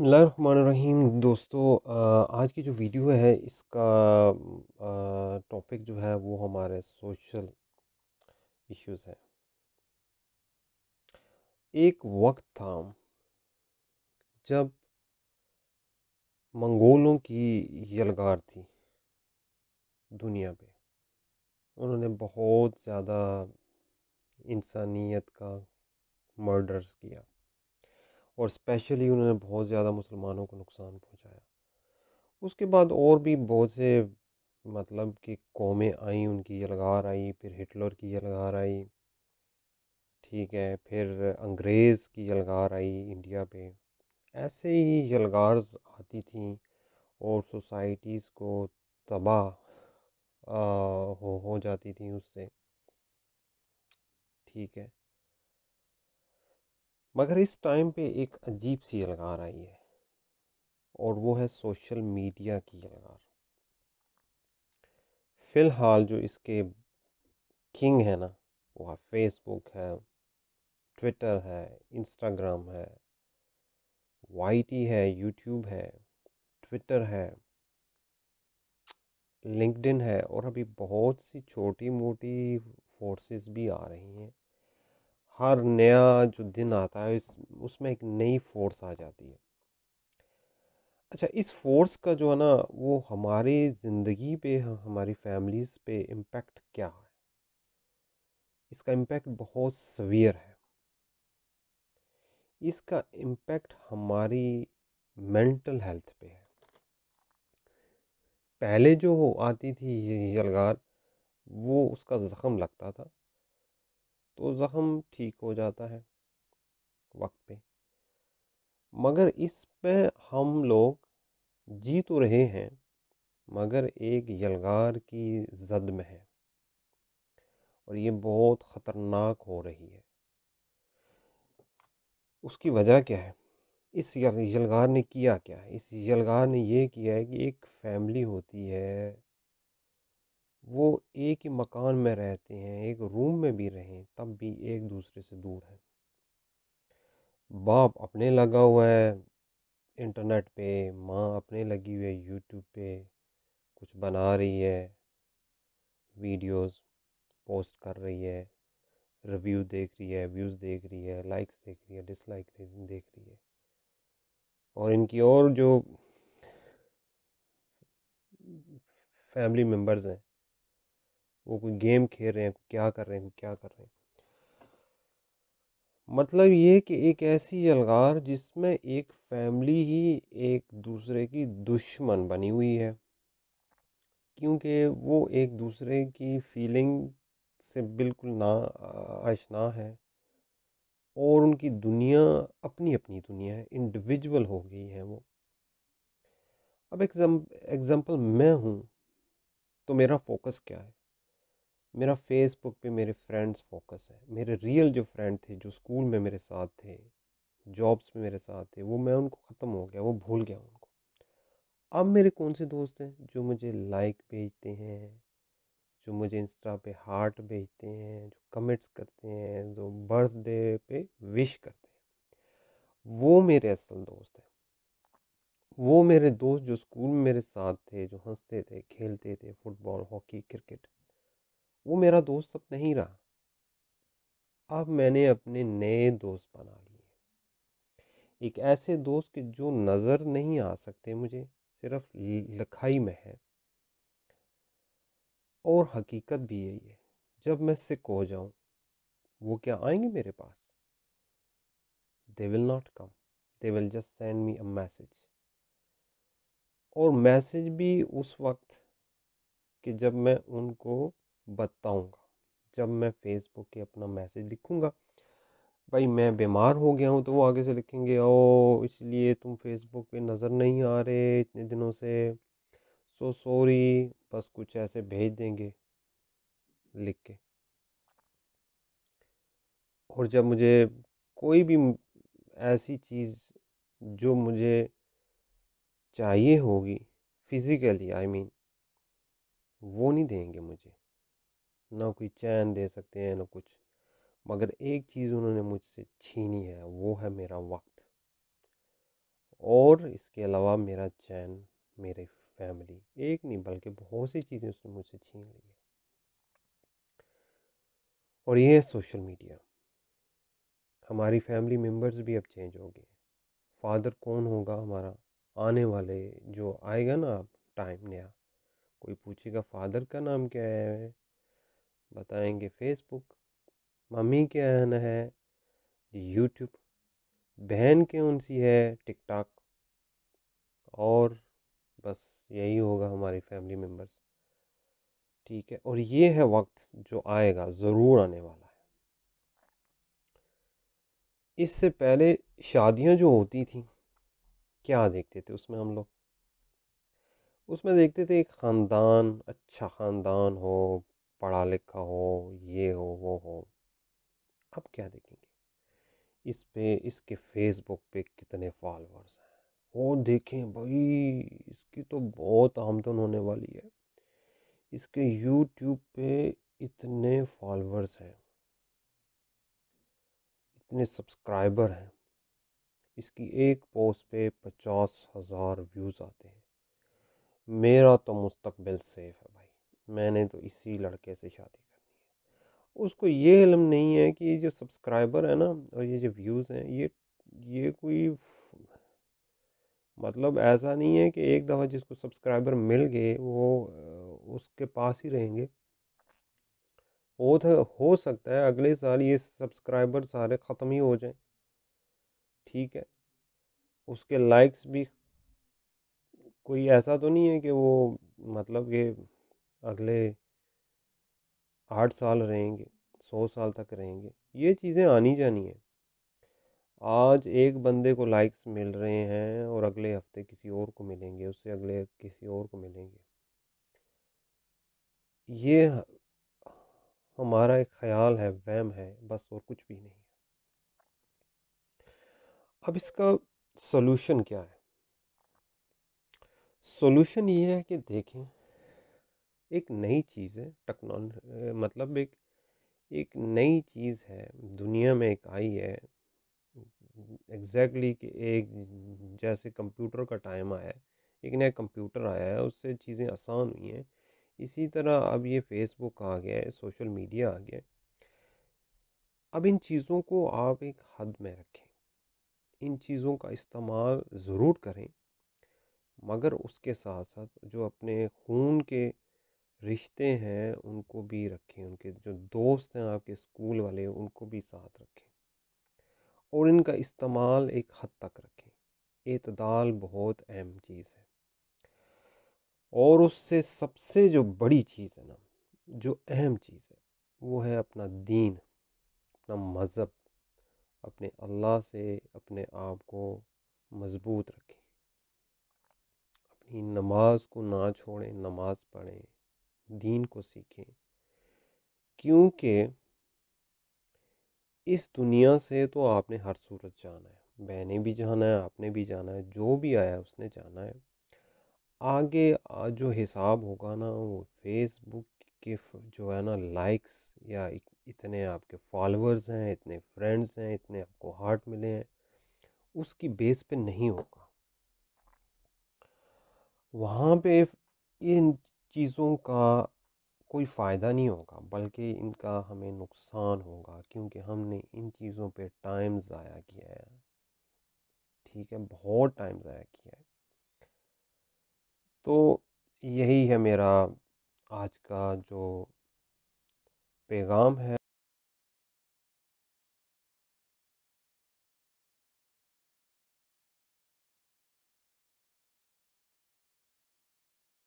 बसमीम दोस्तों आज की जो वीडियो है इसका टॉपिक जो है वो हमारे सोशल इश्यूज हैं एक वक्त था जब मंगोलों की यलगार थी दुनिया पे उन्होंने बहुत ज़्यादा इंसानियत का मर्डर्स किया और स्पेशली उन्होंने बहुत ज़्यादा मुसलमानों को नुकसान पहुंचाया उसके बाद और भी बहुत से मतलब कि कौमें आई उनकी यलगार आई फिर हिटलर की यलगार आई ठीक है फिर अंग्रेज़ की यलगार आई इंडिया पे ऐसे ही यलगार आती थी और सोसाइटीज़ को तबाह हो हो जाती थी उससे ठीक है मगर इस टाइम पे एक अजीब सी अलगार आई है और वो है सोशल मीडिया की अलगार फ़िलहाल जो इसके किंग है ना वो है फेसबुक है ट्विटर है इंस्टाग्राम है वाई है यूट्यूब है ट्विटर है लिंकडिन है और अभी बहुत सी छोटी मोटी फोर्सेस भी आ रही हैं हर नया जो दिन आता है इस उसमें एक नई फोर्स आ जाती है अच्छा इस फोर्स का जो है ना वो हमारे ज़िंदगी पे हमारी फैमिलीज़ पे इम्पैक्ट क्या है इसका इम्पैक्ट बहुत सवियर है इसका इम्पैक्ट हमारी मेंटल हेल्थ पे है पहले जो आती थी ये यलगार वो उसका ज़ख़म लगता था तो ज़ख़म ठीक हो जाता है वक्त पे मगर इस पे हम लोग जी तो रहे हैं मगर एक यलगार की जद में है और ये बहुत ख़तरनाक हो रही है उसकी वजह क्या है इस यलगार ने किया क्या है इस यलगार ने ये किया है कि एक फैमिली होती है वो एक ही मकान में रहते हैं एक रूम में भी रहें तब भी एक दूसरे से दूर हैं बाप अपने लगा हुआ है इंटरनेट पे माँ अपने लगी हुई है यूट्यूब पे कुछ बना रही है वीडियोस पोस्ट कर रही है रिव्यू देख रही है व्यूज़ देख रही है लाइक्स देख रही है डिसलाइक देख रही है और इनकी और जो फैमिली मेम्बर्स हैं वो कोई गेम खेल रहे हैं क्या कर रहे हैं क्या कर रहे हैं मतलब ये कि एक ऐसी अलगार जिसमें एक फैमिली ही एक दूसरे की दुश्मन बनी हुई है क्योंकि वो एक दूसरे की फीलिंग से बिल्कुल ना आशना है और उनकी दुनिया अपनी अपनी दुनिया है इंडिविजुअल हो गई है वो अब एग्ज़ाम्पल मैं हूँ तो मेरा फोकस क्या है मेरा फेसबुक पे मेरे फ्रेंड्स फोकस है मेरे रियल जो फ्रेंड थे जो स्कूल में मेरे साथ थे जॉब्स में मेरे साथ थे वो मैं उनको ख़त्म हो गया वो भूल गया उनको अब मेरे कौन से दोस्त हैं जो मुझे लाइक भेजते हैं जो मुझे इंस्टा पे हार्ट भेजते हैं जो कमेंट्स करते हैं जो बर्थडे पे विश करते हैं वो मेरे असल दोस्त हैं वो मेरे दोस्त जो स्कूल में मेरे साथ थे जो हंसते थे खेलते थे फुटबॉल हॉकी क्रिकेट वो मेरा दोस्त अब नहीं रहा अब मैंने अपने नए दोस्त बना लिए एक ऐसे दोस्त के जो नज़र नहीं आ सकते मुझे सिर्फ लिखाई में है और हकीकत भी यही है जब मैं सिक हो जाऊं वो क्या आएंगे मेरे पास they will not come they will just send me a message और मैसेज भी उस वक्त कि जब मैं उनको बताऊंगा जब मैं फेसबुक के अपना मैसेज लिखूंगा भाई मैं बीमार हो गया हूँ तो वो आगे से लिखेंगे ओ इसलिए तुम फेसबुक पे नज़र नहीं आ रहे इतने दिनों से सो सॉरी बस कुछ ऐसे भेज देंगे लिख के और जब मुझे कोई भी ऐसी चीज़ जो मुझे चाहिए होगी फिज़िकली आई मीन वो नहीं देंगे मुझे ना कोई चैन दे सकते हैं ना कुछ मगर एक चीज़ उन्होंने मुझसे छीनी है वो है मेरा वक्त और इसके अलावा मेरा चैन मेरे फैमिली एक नहीं बल्कि बहुत सी चीज़ें उसने मुझसे छीन ली है और ये है सोशल मीडिया हमारी फैमिली मेम्बर्स भी अब चेंज हो गए फादर कौन होगा हमारा आने वाले जो आएगा ना अब टाइम नया कोई पूछेगा फादर का नाम क्या है बताएंगे फेसबुक मम्मी के अहन है यूट्यूब बहन के उनसी है टिकटॉक और बस यही होगा हमारी फैमिली मेम्बर्स ठीक है और ये है वक्त जो आएगा ज़रूर आने वाला है इससे पहले शादियां जो होती थी क्या देखते थे उसमें हम लोग उसमें देखते थे एक ख़ानदान अच्छा ख़ानदान हो पढ़ा लिखा हो ये हो वो हो अब क्या देखेंगे इस पे इसके फेसबुक पे कितने फॉलोअर्स हैं वो देखें भाई इसकी तो बहुत आमदन होने वाली है इसके यूट्यूब पे इतने फॉलोअर्स हैं इतने सब्सक्राइबर हैं इसकी एक पोस्ट पे पचास हज़ार व्यूज़ आते हैं मेरा तो मुस्तबिल सेफ है मैंने तो इसी लड़के से शादी करनी है उसको ये इलम नहीं है कि जो सब्सक्राइबर है ना और ये जो व्यूज़ हैं ये ये कोई मतलब ऐसा नहीं है कि एक दफ़ा जिसको सब्सक्राइबर मिल गए वो उसके पास ही रहेंगे हो था हो सकता है अगले साल ये सब्सक्राइबर सारे ख़त्म ही हो जाएं ठीक है उसके लाइक्स भी कोई ऐसा तो नहीं है कि वो मतलब कि अगले आठ साल रहेंगे सौ साल तक रहेंगे ये चीज़ें आनी जानी है आज एक बंदे को लाइक्स मिल रहे हैं और अगले हफ्ते किसी और को मिलेंगे उससे अगले किसी और को मिलेंगे ये हमारा एक ख्याल है वहम है बस और कुछ भी नहीं अब इसका सॉल्यूशन क्या है सॉल्यूशन ये है कि देखें एक नई चीज़ है टेक्नोल मतलब एक एक नई चीज़ है दुनिया में एक आई है एग्जैक्टली exactly एक जैसे कंप्यूटर का टाइम आया है एक नया कंप्यूटर आया है उससे चीज़ें आसान हुई हैं इसी तरह अब ये फेसबुक आ गया है सोशल मीडिया आ गया है अब इन चीज़ों को आप एक हद में रखें इन चीज़ों का इस्तेमाल ज़रूर करें मगर उसके साथ साथ जो अपने खून के रिश्ते हैं उनको भी रखें उनके जो दोस्त हैं आपके स्कूल वाले उनको भी साथ रखें और इनका इस्तेमाल एक हद तक रखें इतदाल बहुत अहम चीज़ है और उससे सबसे जो बड़ी चीज़ है ना जो अहम चीज़ है वो है अपना दीन अपना मज़हब अपने अल्लाह से अपने आप को मज़बूत रखें अपनी नमाज को ना छोड़ें नमाज़ पढ़ें दीन को सीखें क्योंकि इस दुनिया से तो आपने हर सूरत जाना है मैंने भी जाना है आपने भी जाना है जो भी आया उसने जाना है आगे जो हिसाब होगा ना वो फेसबुक के जो है ना लाइक्स या इतने आपके फॉलोअर्स हैं इतने फ्रेंड्स हैं इतने आपको हार्ट मिले हैं उसकी बेस पे नहीं होगा वहाँ पे इन चीज़ों का कोई फ़ायदा नहीं होगा बल्कि इनका हमें नुकसान होगा क्योंकि हमने इन चीज़ों पे टाइम ज़ाया किया है ठीक है बहुत टाइम ज़ाया किया है तो यही है मेरा आज का जो पैगाम है